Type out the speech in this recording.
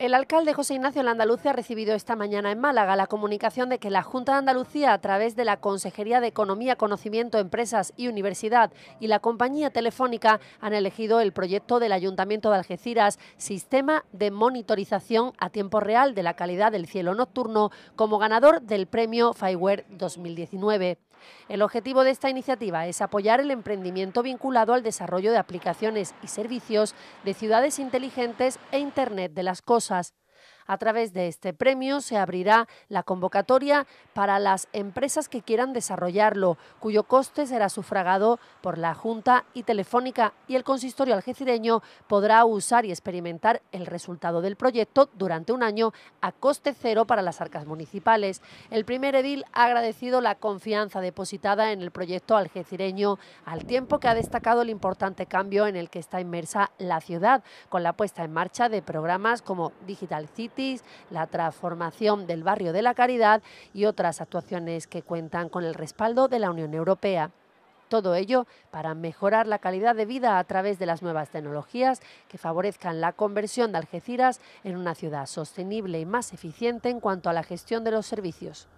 El alcalde José Ignacio Landaluce ha recibido esta mañana en Málaga la comunicación de que la Junta de Andalucía, a través de la Consejería de Economía, Conocimiento, Empresas y Universidad y la compañía telefónica, han elegido el proyecto del Ayuntamiento de Algeciras, Sistema de Monitorización a Tiempo Real de la Calidad del Cielo Nocturno, como ganador del Premio Fireware 2019. El objetivo de esta iniciativa es apoyar el emprendimiento vinculado al desarrollo de aplicaciones y servicios de ciudades inteligentes e Internet de las Cosas cosas A través de este premio se abrirá la convocatoria para las empresas que quieran desarrollarlo, cuyo coste será sufragado por la Junta y Telefónica y el consistorio algecireño podrá usar y experimentar el resultado del proyecto durante un año a coste cero para las arcas municipales. El primer edil ha agradecido la confianza depositada en el proyecto algecireño al tiempo que ha destacado el importante cambio en el que está inmersa la ciudad con la puesta en marcha de programas como Digital City, la transformación del barrio de la Caridad y otras actuaciones que cuentan con el respaldo de la Unión Europea. Todo ello para mejorar la calidad de vida a través de las nuevas tecnologías que favorezcan la conversión de Algeciras en una ciudad sostenible y más eficiente en cuanto a la gestión de los servicios.